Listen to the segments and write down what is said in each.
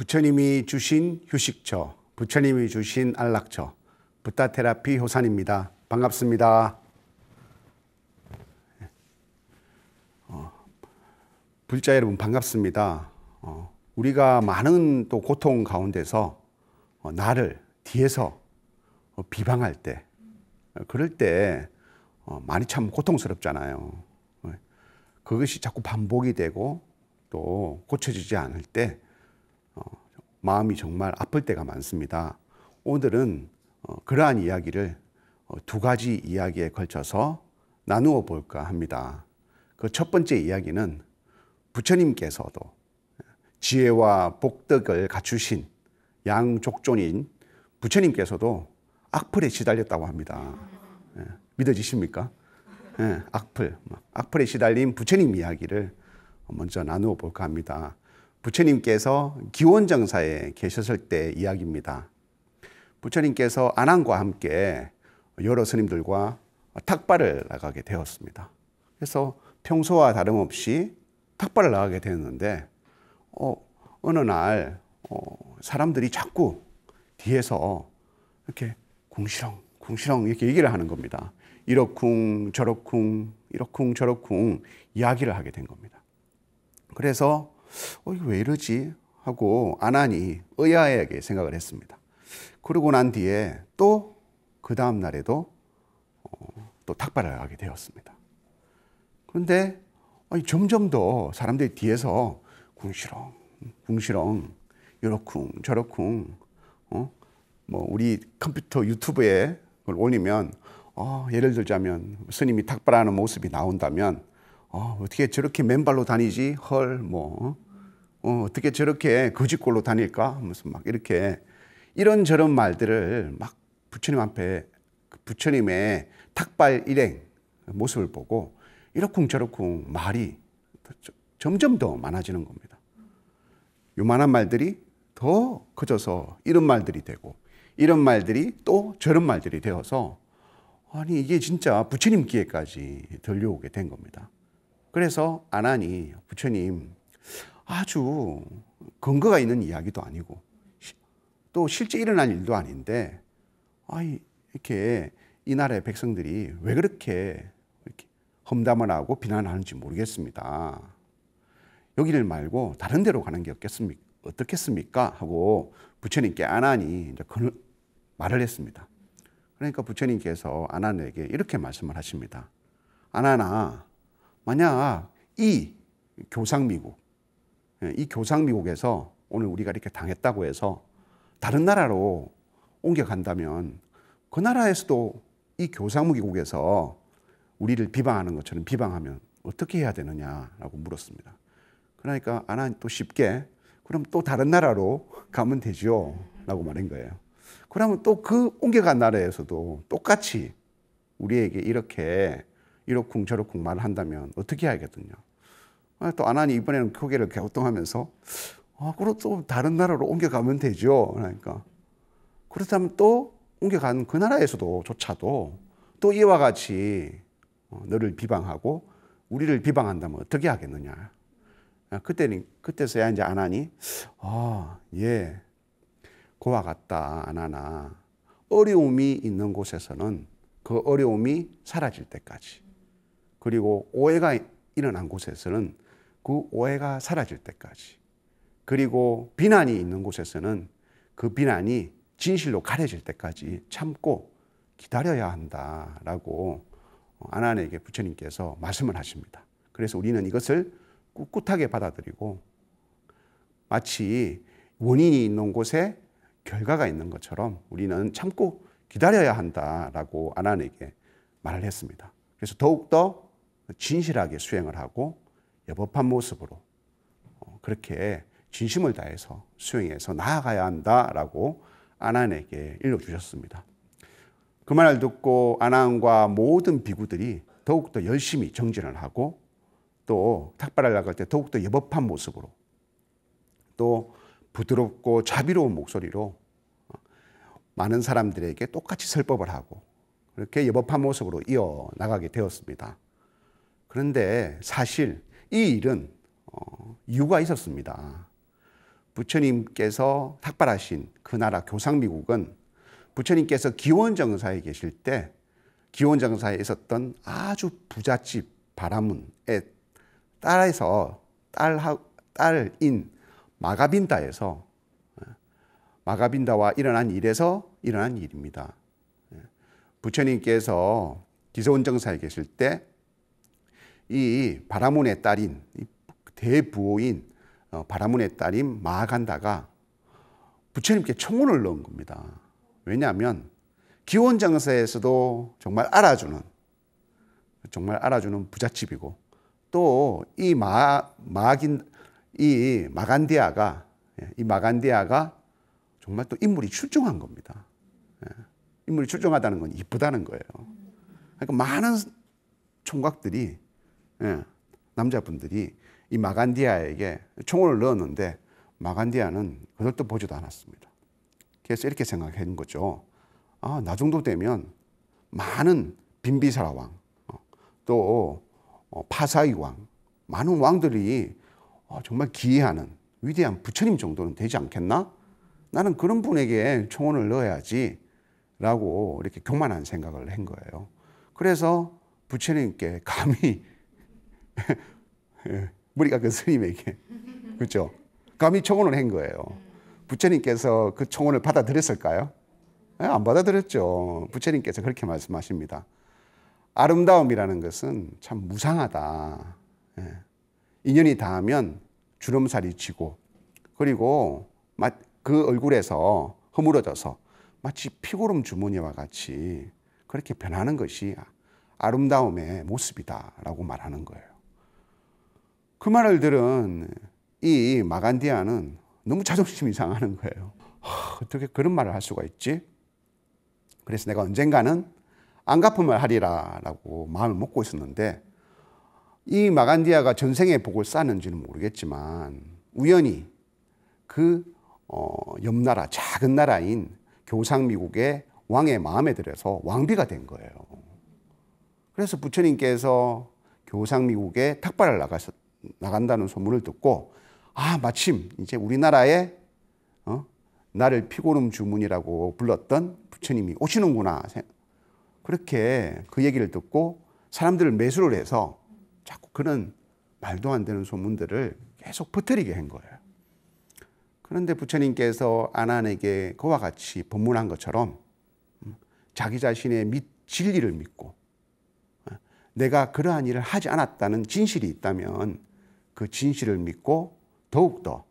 부처님이 주신 휴식처, 부처님이 주신 안락처, 부타테라피 효산입니다. 반갑습니다. 어, 불자 여러분 반갑습니다. 어, 우리가 많은 또 고통 가운데서 어, 나를 뒤에서 어, 비방할 때, 어, 그럴 때 어, 많이 참 고통스럽잖아요. 그것이 자꾸 반복이 되고 또 고쳐지지 않을 때 마음이 정말 아플 때가 많습니다. 오늘은 어, 그러한 이야기를 어, 두 가지 이야기에 걸쳐서 나누어 볼까 합니다. 그 첫 번째 이야기는 부처님께서도 지혜와 복덕을 갖추신 양족존인 부처님께서도 악플에 시달렸다고 합니다. 예, 믿어지십니까? 예, 악플, 악플에 시달린 부처님 이야기를 먼저 나누어 볼까 합니다. 부처님께서 기원정사에 계셨을 때 이야기입니다. 부처님께서 안안과 함께 여러 스님들과 탁발을 나가게 되었습니다. 그래서 평소와 다름없이 탁발을 나가게 되었는데 어, 어느 날 어, 사람들이 자꾸 뒤에서 이렇게 궁시렁 궁시렁 이렇게 얘기를 하는 겁니다. 이러쿵 저러쿵 이러쿵 저러쿵 이야기를 하게 된 겁니다. 그래서 어, 왜 이러지? 하고 아난이 의아하게 생각을 했습니다. 그러고 난 뒤에 또 그 다음 날에도 어, 또 탁발을 하게 되었습니다. 그런데 아니, 점점 더 사람들이 뒤에서 궁시렁, 궁시렁, 요렇쿵, 저렇쿵, 어? 뭐 우리 컴퓨터 유튜브에 그걸 올리면 어, 예를 들자면 스님이 탁발하는 모습이 나온다면 어, 어떻게 저렇게 맨발로 다니지? 헐, 뭐. 어? 어, 어떻게 저렇게 거짓골로 다닐까? 무슨 막 이렇게 이런저런 말들을 막 부처님 앞에 그 부처님의 탁발 일행 모습을 보고 이렇쿵저렇쿵 말이 점점 더 많아지는 겁니다. 요만한 말들이 더 커져서 이런 말들이 되고 이런 말들이 또 저런 말들이 되어서 아니 이게 진짜 부처님기회까지 들려오게 된 겁니다. 그래서 아난이 부처님 아주 근거가 있는 이야기도 아니고 또 실제 일어난 일도 아닌데 아이 이렇게 이 나라의 백성들이 왜 그렇게 이렇게 험담을 하고 비난하는지 모르겠습니다. 여기를 말고 다른 데로 가는 게 없겠습니까? 어떻겠습니까? 하고 부처님께 아난이 이제 그 말을 했습니다. 그러니까 부처님께서 아난에게 이렇게 말씀을 하십니다. 아난아 만약 이 교상미국, 예, 이 교상미국에서 오늘 우리가 이렇게 당했다고 해서 다른 나라로 옮겨간다면 그 나라에서도 이 교상무기국에서 우리를 비방하는 것처럼 비방하면 어떻게 해야 되느냐라고 물었습니다. 그러니까 아난 또 쉽게 그럼 또 다른 나라로 가면 되죠. 라고 말한 거예요. 그러면 또 그 옮겨간 나라에서도 똑같이 우리에게 이렇게 이러쿵 저러쿵 말을 한다면 어떻게 해야겠느냐. 아, 또 아나니 이번에는 교계를 개우동하면서 아, 그럼 또 다른 나라로 옮겨가면 되죠. 그러니까 그렇다면 또 옮겨간 그 나라에서도 조차도 또 이와 같이 어, 너를 비방하고 우리를 비방한다면 어떻게 하겠느냐. 아, 그때는 그때서야 이제 아나니 아, 예. 그와 같다. 아나나. 어려움이 있는 곳에서는 그 어려움이 사라질 때까지 그리고 오해가 일어난 곳에서는 그 오해가 사라질 때까지 그리고 비난이 있는 곳에서는 그 비난이 진실로 가려질 때까지 참고 기다려야 한다라고 어, 아난에게 부처님께서 말씀을 하십니다. 그래서 우리는 이것을 꿋꿋하게 받아들이고 마치 원인이 있는 곳에 결과가 있는 것처럼 우리는 참고 기다려야 한다라고 아난에게 말을 했습니다. 그래서 더욱더 진실하게 수행을 하고 여법한 모습으로 어, 그렇게 진심을 다해서 수행해서 나아가야 한다라고 아난에게 일러주셨습니다. 그 말을 듣고 아난과 모든 비구들이 더욱더 열심히 정진을 하고 또 탁발을 나갈 때 더욱더 여법한 모습으로 또 부드럽고 자비로운 목소리로 어, 많은 사람들에게 똑같이 설법을 하고 그렇게 여법한 모습으로 이어 나가게 되었습니다. 그런데 사실 이 일은 어, 이유가 있었습니다. 부처님께서 탁발하신 그 나라 교상미국은 부처님께서 기원정사에 계실 때 기원정사에 있었던 아주 부잣집 바라문에 딸에서 딸, 딸인 마가빈다에서 예, 마가빈다와 일어난 일에서 일어난 일입니다. 예, 부처님께서 기서원정사에 계실 때이 바라문의 딸인 대부호인 어, 바라문의 딸인 마간다가 부처님께 청혼을 넣은 겁니다. 왜냐하면 기원장사에서도 정말 알아주는 정말 알아주는 부잣집이고 또 이 마 마긴 이 마간디아가 예, 이 마간디아가 정말 또 인물이 출중한 겁니다. 예, 인물이 출중하다는 건 이쁘다는 거예요. 그러니까 많은 총각들이 예. 남자분들이 이 마간디아에게 총을 넣었는데 마간디아는 그것도 보지도 않았습니다. 그래서 이렇게 생각한 거죠. 아, 나 정도 되면 많은 빈비사라 왕, 어, 또 어, 파사이 왕, 많은 왕들이 어, 정말 기이하는 위대한 부처님 정도는 되지 않겠나? 나는 그런 분에게 총원을 넣어야지 라고 이렇게 교만한 생각을 한 거예요. 그래서 부처님께 감히 우리가그 스님에게. 그죠? 감히 청혼을 한 거예요. 부처님께서 그 청혼을 받아들였을까요? 예, 안 받아들였죠. 부처님께서 그렇게 말씀하십니다. 아름다움이라는 것은 참 무상하다. 예. 인연이 닿으면 주름살이 지고 그리고 그 얼굴에서 허물어져서 마치 피고름 주머니와 같이 그렇게 변하는 것이 아름다움의 모습이다라고 말하는 거예요. 그 말을 들은 이 마간디아는 너무 자존심이 상하는 거예요. 어떻게 그런 말을 할 수가 있지? 그래서 내가 언젠가는 안 갚음을 하리라라고 마음을 먹고 있었는데 이 마간디아가 전생의 복을 쌓는지는 모르겠지만 우연히 그 어, 옆나라 작은 나라인 교상 미국의 왕의 마음에 들어서 왕비가 된 거예요. 그래서 부처님께서 교상 미국에 탁발을 나가셨, 나간다는 소문을 듣고 아 마침 이제 우리나라에 어? 나를 피고름 주문이라고 불렀던 부처님이 오시는구나 그렇게 그 얘기를 듣고 사람들을 매수를 해서 자꾸 그런 말도 안 되는 소문들을 계속 퍼뜨리게 한 거예요. 그런데 부처님께서 아난에게 그와 같이 법문한 것처럼 음, 자기 자신의 밑 진리를 믿고 어, 내가 그러한 일을 하지 않았다는 진실이 있다면 그 진실을 믿고 더욱더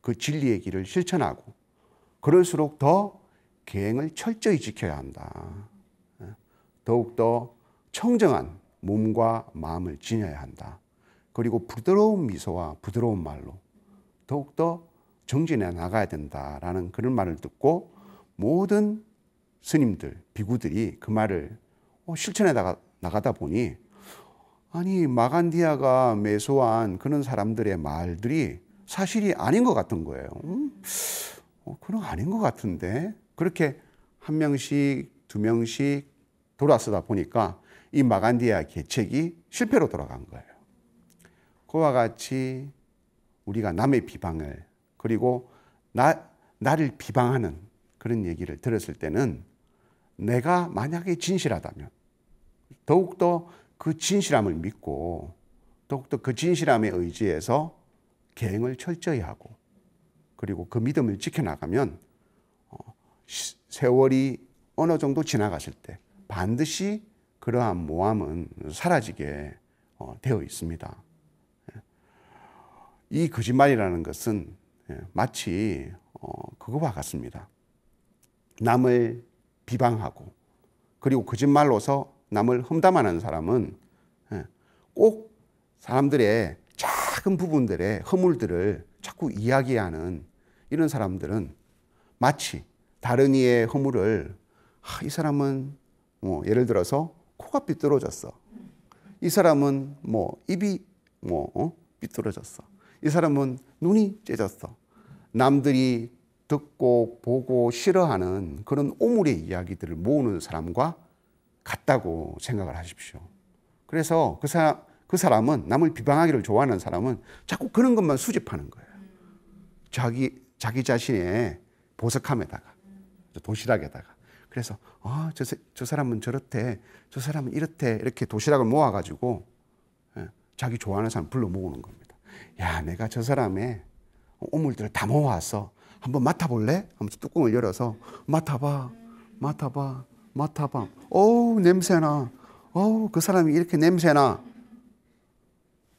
그 진리의 길을 실천하고 그럴수록 더 계행을 철저히 지켜야 한다. 예? 더욱더 청정한 몸과 마음을 지녀야 한다. 그리고 부드러운 미소와 부드러운 말로 더욱더 정진해 나가야 된다라는 그런 말을 듣고 모든 스님들, 비구들이 그 말을 어, 실천해 나가, 나가다 보니 아니 마간디아가 매수한 그런 사람들의 말들이 사실이 아닌 것 같은 거예요. 음? 어, 그런 아닌 것 같은데 그렇게 한 명씩 두 명씩 돌아서다 보니까 이 마간디아 개책이 실패로 돌아간 거예요. 그와 같이 우리가 남의 비방을 그리고 나, 나를 비방하는 그런 얘기를 들었을 때는 내가 만약에 진실하다면 더욱더 그 진실함을 믿고 더욱더 그 진실함에 의지해서 계행을 철저히 하고 그리고 그 믿음을 지켜나가면 어, 세월이 어느 정도 지나갔을 때 반드시 그러한 모함은 사라지게 어, 되어 있습니다. 예. 이 거짓말이라는 것은 예, 마치 어, 그거와 같습니다. 남을 비방하고 그리고 거짓말로서 남을 험담하는 사람은 예, 꼭 사람들의 작은 부분들의 허물들을 자꾸 이야기하는 이런 사람들은 마치 다른 이의 허물을 아, 이 사람은 뭐 예를 들어서 코가 삐뚤어졌어. 이 사람은 뭐 입이 뭐 어? 삐뚤어졌어. 이 사람은 눈이 째졌어. 남들이 듣고 보고 싫어하는 그런 오물의 이야기들을 모으는 사람과 같다고 생각을 하십시오. 그래서 그, 사, 그 사람은 남을 비방하기를 좋아하는 사람은 자꾸 그런 것만 수집하는 거예요. 자기 자기 자신의 보석함에다가 도시락에다가 그래서 아, 저, 저 사람은 저렇대 저 사람은 이렇대 이렇게 도시락을 모아가지고 예, 자기 좋아하는 사람 불러 모으는 겁니다. 야 내가 저 사람의 오물들을 다 모아서 한번 맡아볼래? 하면서 뚜껑을 열어서 맡아봐, 맡아봐, 맡아봐. 어우, 냄새나. 어우, 그 사람이 이렇게 냄새나.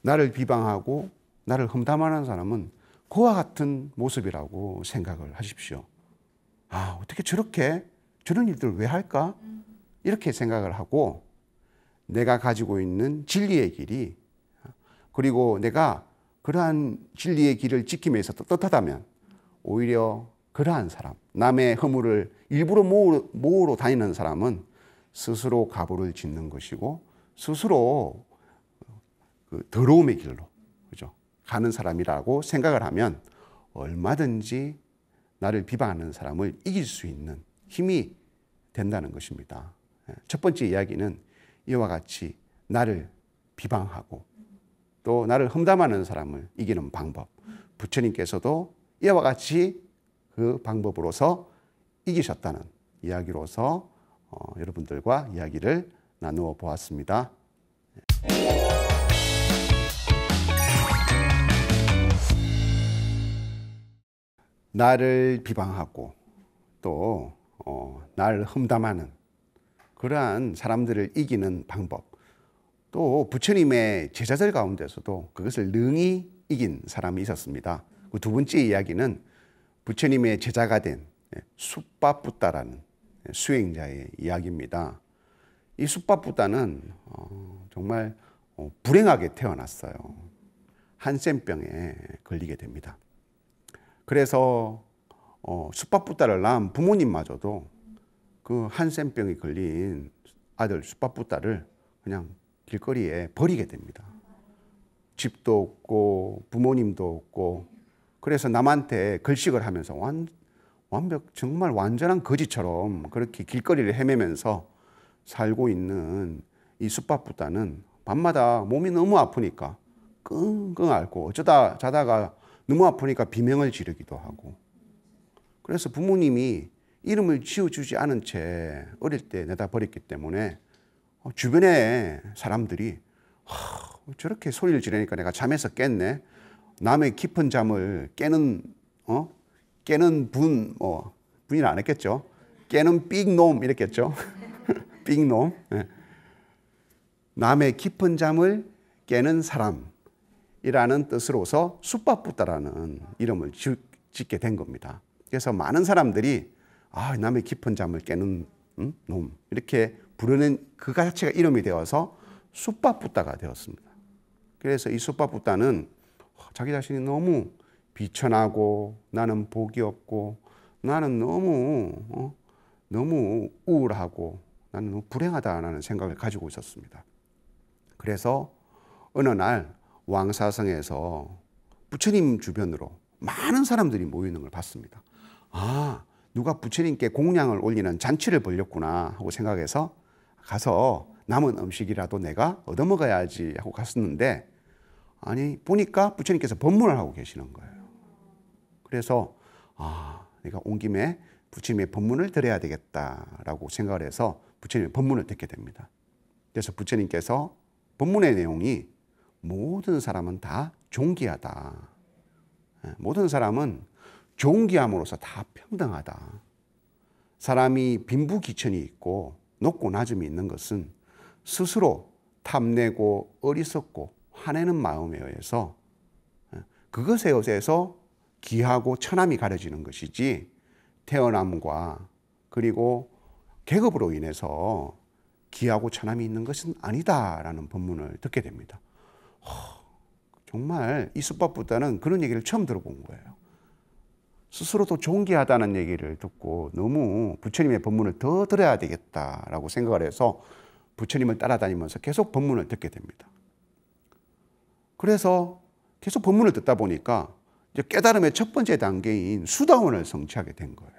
나를 비방하고 나를 험담하는 사람은 그와 같은 모습이라고 생각을 하십시오. 아, 어떻게 저렇게 저런 일들을 왜 할까? 이렇게 생각을 하고 내가 가지고 있는 진리의 길이 그리고 내가 그러한 진리의 길을 지키면서 떳떳하다면 오히려 그러한 사람, 남의 허물을 일부러 모으러, 모으러 다니는 사람은 스스로 가부를 짓는 것이고 스스로 그 더러움의 길로 그죠 가는 사람이라고 생각을 하면 얼마든지 나를 비방하는 사람을 이길 수 있는 힘이 된다는 것입니다. 예, 첫 번째 이야기는 이와 같이 나를 비방하고 또 나를 험담하는 사람을 이기는 방법. 부처님께서도 이와 같이 그 방법으로서 이기셨다는 이야기로서 어, 여러분들과 이야기를 나누어 보았습니다. 나를 비방하고 또 어, 나를 험담하는 그러한 사람들을 이기는 방법 또 부처님의 제자들 가운데서도 그것을 능히 이긴 사람이 있었습니다. 그두 번째 이야기는 부처님의 제자가 된숫바부다라는 예, 예, 수행자의 이야기입니다. 이 숫바부따는 어, 정말 어, 불행하게 태어났어요. 한센병에 걸리게 됩니다. 그래서 숫바부따를 어, 낳은 부모님마저도 그 한센병이 걸린 아들 숫바부따를 그냥 길거리에 버리게 됩니다. 집도 없고 부모님도 없고 그래서 남한테 글식을 하면서 완, 완벽, 정말 완전한 거지처럼 그렇게 길거리를 헤매면서 살고 있는 이 숯밥보다는 밤마다 몸이 너무 아프니까 끙끙 앓고 어쩌다 자다가 너무 아프니까 비명을 지르기도 하고 그래서 부모님이 이름을 지어주지 않은 채 어릴 때 내다 버렸기 때문에 어, 주변에 사람들이 저렇게 소리를 지르니까 내가 잠에서 깼네 남의 깊은 잠을 깨는 어? 깨는 분, 뭐 분이라 안 했겠죠. 깨는 빅놈 이랬겠죠. 빅놈. 네. 예. 남의 깊은 잠을 깨는 사람이라는 뜻으로서 숲밥부다라는 이름을 짓게 된 겁니다. 그래서 많은 사람들이 아 남의 깊은 잠을 깨는 음? 놈 이렇게 부르는 그 자체가 이름이 되어서 숲밥부다가 되었습니다. 그래서 이 숲밥부다는 자기 자신이 너무 비천하고 나는 복이 없고 나는 너무 어, 너무 우울하고 나는 너무 불행하다라는 생각을 가지고 있었습니다. 그래서 어느 날 왕사성에서 부처님 주변으로 많은 사람들이 모이는 걸 봤습니다. 아, 누가 부처님께 공양을 올리는 잔치를 벌렸구나 하고 생각해서 가서 남은 음식이라도 내가 얻어먹어야지 하고 갔었는데 아니 보니까 부처님께서 법문을 하고 계시는 거예요. 그래서 아 내가 온 김에 부처님의 법문을 들어야 되겠다라고 생각을 해서 부처님의 법문을 듣게 됩니다. 그래서 부처님께서 법문의 내용이 모든 사람은 다 존귀하다. 예, 모든 사람은 존귀함으로써 다 평등하다. 사람이 빈부귀천이 있고 높고 낮음이 있는 것은 스스로 탐내고 어리석고 화내는 마음에 의해서 예, 그것에 의해서 기하고 천함이 가려지는 것이지 태어남과 그리고 계급으로 인해서 기하고 천함이 있는 것은 아니다라는 본문을 듣게 됩니다. 정말 이 수법보다는 그런 얘기를 처음 들어본 거예요. 스스로도 존귀하다는 얘기를 듣고 너무 부처님의 본문을 더 들어야 되겠다라고 생각을 해서 부처님을 따라다니면서 계속 본문을 듣게 됩니다. 그래서 계속 본문을 듣다 보니까 이제 깨달음의 첫 번째 단계인 수다원을 성취하게 된 거예요.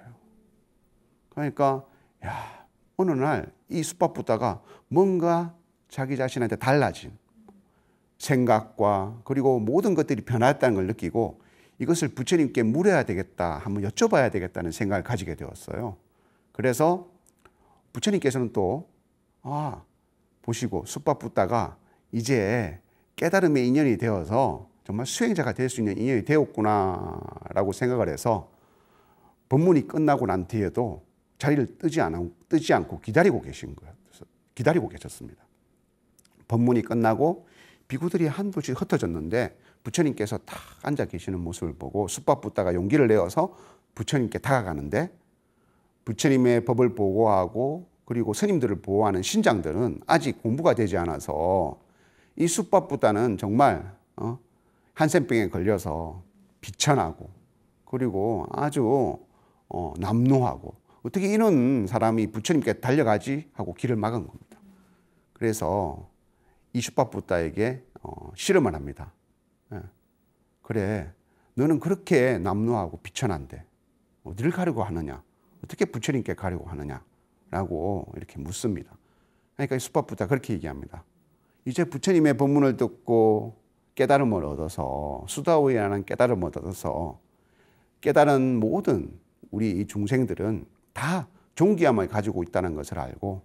그러니까 야 어느 날이 수박 부다가 뭔가 자기 자신한테 달라진 생각과 그리고 모든 것들이 변했다는 걸 느끼고 이것을 부처님께 물어야 되겠다, 한번 여쭤봐야 되겠다는 생각을 가지게 되었어요. 그래서 부처님께서는 또, 아, 보시고, 숯밥 붓다가 이제 깨달음의 인연이 되어서 정말 수행자가 될 수 있는 인연이 되었구나라고 생각을 해서 법문이 끝나고 난 뒤에도 자리를 뜨지 않고, 뜨지 않고 기다리고 계신 거예요. 기다리고 계셨습니다. 법문이 끝나고 비구들이 한둘씩 흩어졌는데 부처님께서 딱 앉아 계시는 모습을 보고 숯밥붓다가 용기를 내어서 부처님께 다가가는데 부처님의 법을 보고하고 그리고 스님들을 보호하는 신장들은 아직 공부가 되지 않아서 이 수법보다는 정말 어? 한센병에 걸려서 비천하고 그리고 아주 어, 남노하고 어떻게 이런 사람이 부처님께 달려가지 하고 길을 막은 겁니다. 그래서 이슈바부다에게 어, 실험을 합니다. 예. 그래, 너는 그렇게 남노하고 비천한데 어디를 가려고 하느냐? 어떻게 부처님께 가려고 하느냐? 라고 이렇게 묻습니다. 그러니까 이슈바부다 그렇게 얘기합니다. 이제 부처님의 법문을 듣고 깨달음을 얻어서 수다오이라는 깨달음을 얻어서 깨달은 모든 우리 중생들은 다 존귀함을 가지고 있다는 것을 알고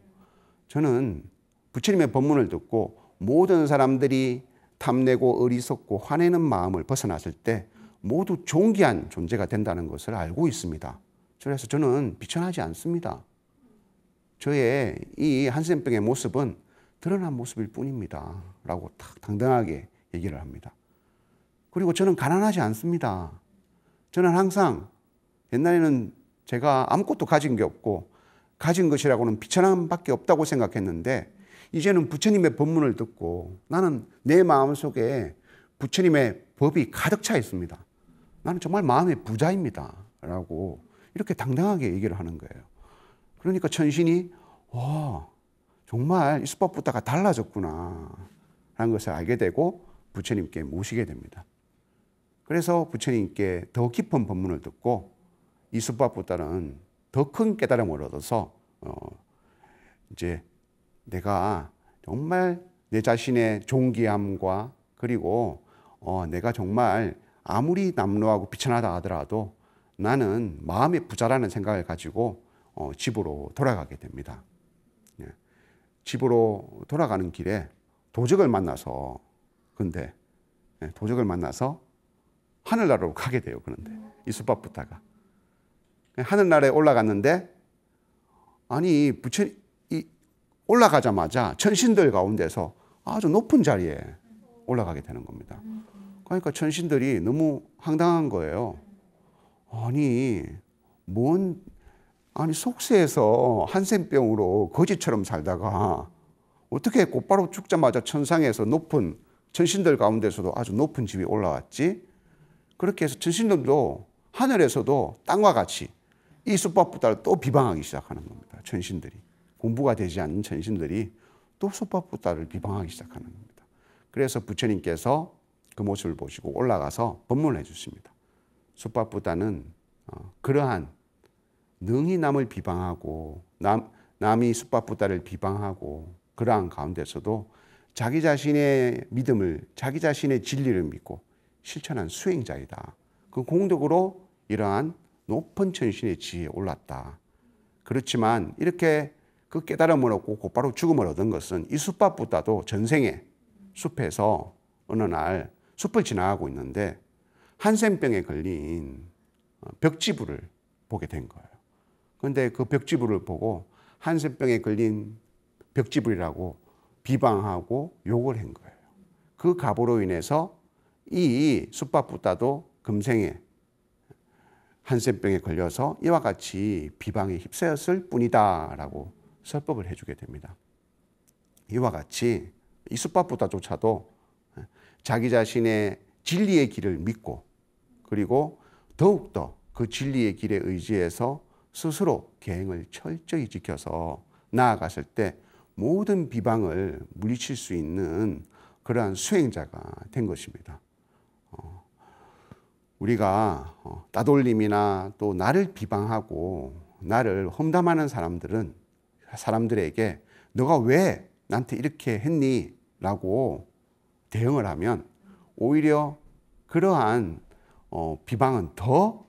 저는 부처님의 법문을 듣고 모든 사람들이 탐내고 어리석고 화내는 마음을 벗어났을 때 모두 존귀한 존재가 된다는 것을 알고 있습니다. 그래서 저는 비천하지 않습니다. 저의 이 한센병의 모습은 드러난 모습일 뿐입니다. 라고 탁 당당하게 얘기를 합니다. 그리고 저는 가난하지 않습니다. 저는 항상 옛날에는 제가 아무것도 가진 게 없고 가진 것이라고는 비천함밖에 없다고 생각했는데 이제는 부처님의 법문을 듣고 나는 내 마음속에 부처님의 법이 가득 차 있습니다. 나는 정말 마음의 부자입니다. 라고 이렇게 당당하게 얘기를 하는 거예요. 그러니까 천신이 와 정말 이 수법보다가 달라졌구나. 라는 것을 알게 되고 부처님께 모시게 됩니다. 그래서 부처님께 더 깊은 법문을 듣고 이 수법보다는 더 큰 깨달음을 얻어서 어 이제 내가 정말 내 자신의 존귀함과 그리고 어 내가 정말 아무리 남루하고 비천하다 하더라도 나는 마음의 부자라는 생각을 가지고 어 집으로 돌아가게 됩니다. 집으로 돌아가는 길에 도적을 만나서 근데 예, 도적을 만나서 하늘나라로 가게 돼요. 그런데 이수밥 부타가 예, 하늘나라에 올라갔는데 아니 부처 님 올라가자마자 천신들 가운데서 아주 높은 자리에 올라가게 되는 겁니다. 그러니까 천신들이 너무 황당한 거예요. 아니 뭔 아니 속세에서 한센병으로 거지처럼 살다가 어떻게 곧바로 죽자마자 천상에서 높은 천신들 가운데서도 아주 높은 집이 올라왔지? 그렇게 해서 천신들도 하늘에서도 땅과 같이 이솥밥부다를또 비방하기 시작하는 겁니다. 천신들이 공부가 되지 않는 천신들이 또솥밥부다를 비방하기 시작하는 겁니다. 그래서 부처님께서 그 모습을 보시고 올라가서 법문을 해주십니다. 솥밥보다는 어, 그러한 능히 남을 비방하고 남, 남이 숯밥보다를 비방하고 그러한 가운데서도 자기 자신의 믿음을 자기 자신의 진리를 믿고 실천한 수행자이다. 그 공덕으로 이러한 높은 천신의 지혜에 올랐다. 그렇지만 이렇게 그 깨달음을 얻고 곧바로 죽음을 얻은 것은 이 숲밭보다도 전생에 숲에서 어느 날 숲을 지나가고 있는데 한센병에 걸린 벽지부를 보게 된 거예요. 그런데 그 벽지부를 보고 한센병에 걸린 벽지부이라고 비방하고 욕을 한 거예요. 그 갑으로 인해서 이 숫밥부다도 금생에 한센병에 걸려서 이와 같이 비방에 휩싸였을 뿐이다라고 설법을 해주게 됩니다. 이와 같이 이 숫밥부다조차도 자기 자신의 진리의 길을 믿고 그리고 더욱더 그 진리의 길에 의지해서 스스로 계행을 철저히 지켜서 나아갔을 때 모든 비방을 물리칠 수 있는 그러한 수행자가 된 것입니다. 어, 우리가 어, 따돌림이나 또 나를 비방하고 나를 험담하는 사람들은 사람들에게 너가 왜 나한테 이렇게 했니? 라고 대응을 하면 오히려 그러한 어, 비방은 더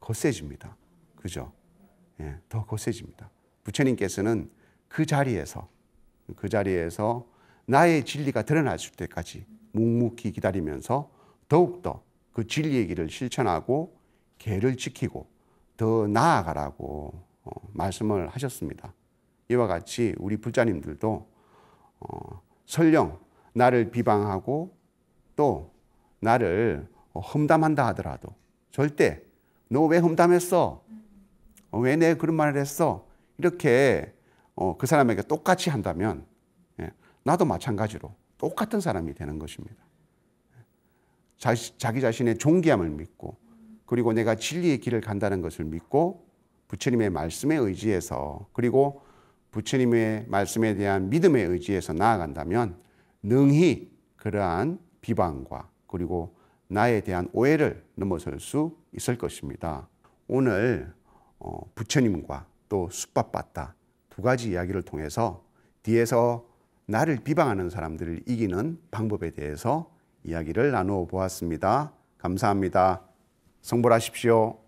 거세집니다. 그죠? 예, 더 거세집니다. 부처님께서는 그 자리에서 그 자리에서 나의 진리가 드러날 때까지 묵묵히 기다리면서 더욱더 그 진리의 길을 실천하고 계를 지키고 더 나아가라고 어, 말씀을 하셨습니다. 이와 같이 우리 불자님들도 어, 설령 나를 비방하고 또 나를 험담한다 하더라도 절대 너 왜 험담했어? 어, 왜내 그런 말을 했어? 이렇게 어, 그 사람에게 똑같이 한다면 예, 나도 마찬가지로 똑같은 사람이 되는 것입니다. 자, 자기 자신의 존귀함을 믿고 그리고 내가 진리의 길을 간다는 것을 믿고 부처님의 말씀에 의지해서 그리고 부처님의 말씀에 대한 믿음에 의지해서 나아간다면 능히 그러한 비방과 그리고 나에 대한 오해를 넘어설 수 있을 것입니다. 오늘 어, 부처님과 또 숯밥받다 두 가지 이야기를 통해서 뒤에서 나를 비방하는 사람들을 이기는 방법에 대해서 이야기를 나누어 보았습니다. 감사합니다. 성불하십시오.